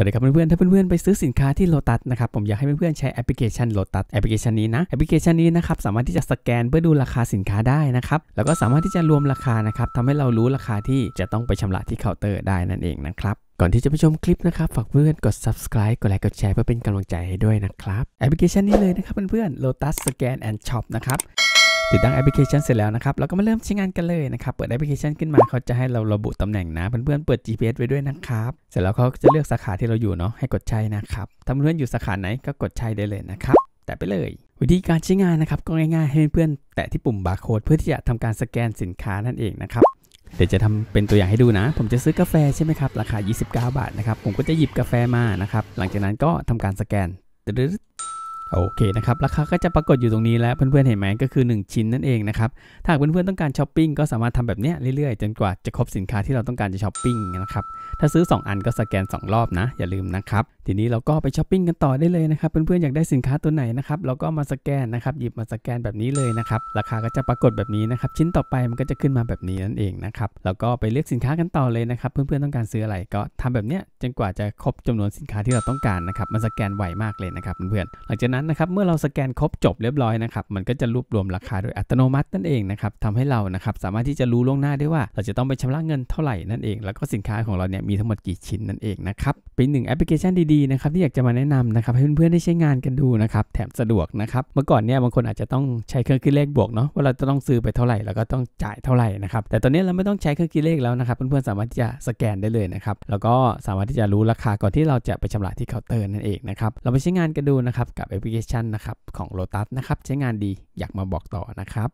วัสดีครับเพื่อนๆถ้าเพื่อนๆไปซื้อสินค้าที่โลตัสนะครับผมอยากให้เพื่อนๆใช้แอปพลิเคชันโลตัสแอปพลิเคชันนี้นะแอปพลิเคชันนี้นะครับสามารถที่จะสแกนเพื่อดูราคาสินค้าได้นะครับแล้วก็สามารถที่จะรวมราคานะครับทำให้เรารู้ราคาที่จะต้องไปชำระที่เคาน์เตอร์ได้นั่นเองนะครับก่อนที่จะไปชมคลิปนะครับ ฝากเพื่อนกด subscribe กดไลค์ กดแชร์เพื่อเป็นกำลังใจให้ด้วยนะครับแอปพลิเคชันนี้เลยนะครับเพื่อนๆตัสสแกนแอนด์ช็อปนะครับติดตั้งแอปพลิเคชันเสร็จแล้วนะครับเราก็มาเริ่มใช้งานกันเลยนะครับเปิดแอปพลิเคชันขึ้นมาเขาจะให้เราระบุตำแหน่งนะเพื่อนๆเปิด GPS ไว้ด้วยนะครับ เสร็จแล้วเขาจะเลือกสาขาที่เราอยู่เนาะให้กดใช้นะครับถ้าเพื่อนอยู่สาขาไหนก็กดใช้ได้เลยนะครับแต่ไปเลยวิธีการใช้งานนะครับก็ง่ายๆให้เพื่อนๆแตะที่ปุ่มบาร์โค้ดเพื่อที่จะทำการสแกนสินค้านั่นเองนะครับเดี๋ยวจะทำเป็นตัวอย่างให้ดูนะ ผมจะซื้อกาแฟใช่ไหมครับราคา 29 บาทนะครับผมก็จะหยิบกาแฟมานะครับหลังจากนั้นก็ทำการสแกนโอเคนะครับราคาก็จะปรากฏอยู่ตรงนี้แล้ว เพื่อนๆเห็นไหมก็คือ 1 ชิ้นนั่นเองนะครับ ถ้าเพื่อนๆต้องการช้อปปิ้งก็สามารถทำแบบนี้เรื่อยๆจนกว่าจะครบสินค้าที่เราต้องการจะช้อปปิ้งนะครับถ้าซื้อ 2 อันก็สแกน 2 รอบนะ อย่าลืมนะครับทีนี้เราก็ไปช้อปปิ้งกันต่อได้เลยนะครับเพื่อนๆอยากได้สินค้าตัวไหนนะครับเราก็มาสแกนนะครับ หยิบมาสแกนแบบนี้เลยนะครับราคาก็จะปรากฏแบบนี้นะครับชิ้นต่อไปมันก็จะขึ้นมาแบบนี้นั่นเองนะครับแล้วก็ไปเลือกสินค้ากันต่อเลยนะครับเพื่อนๆต้องการซื้ออะไรก็ทำแบบเนี้ยจนกว่าจะครบจำนวนสินค้าที่เราต้องการนะครับมันสแกนไวมากเลยนะครับเพื่อนๆหลังจากนั้นนะครับเมื่อเราสแกนครบจบเรียบร้อยนะครับมันก็จะรวบรวมราคาโดยอัตโนมัตินั่นเองนะครับทำให้เรานะครับสามารถที่จะรู้ล่วงหน้าได้ว่า เราจะต้องไปชำระเงินเท่าไหร่นั่นเองแล้วก็สินค้าของเราเนี่ยมีทั้งหมดกี่ชิ้นนั่นเองนะครับเป็นหนึ่งแอปพลิเคชันดีีๆนะครับที่อยากจะมาแนะนำนะครับให้เพื่อนๆได้ใช้งานกันดูนะครับ แถมสะดวกนะครับเมื่อก่อนเนี่ยบางคนอาจจะต้องใช้เครื่องคิดเลขบวกเนาะว่าเราจะต้องซื้อไปเท่าไหร่แล้วก็ต้องจ่ายเท่าไหร่นะครับแต่ตอนนี้เราไม่ต้องใช้เครื่องคิดเลขแล้วนะครับเพื่อนๆสามารถที่จะสแกนได้เลยนะครับแล้วก็สามารถที่จะรู้ราคาก่อนที่เราจะไปชำระที่เคาน์เตอร์นั่นเองนะครับเราไปใช้งานกันดูนะครับ กับแอปพลิเคชันนะครับของ Lotus นะครับใช้งานดีอยากมาบอกต่อนะครับ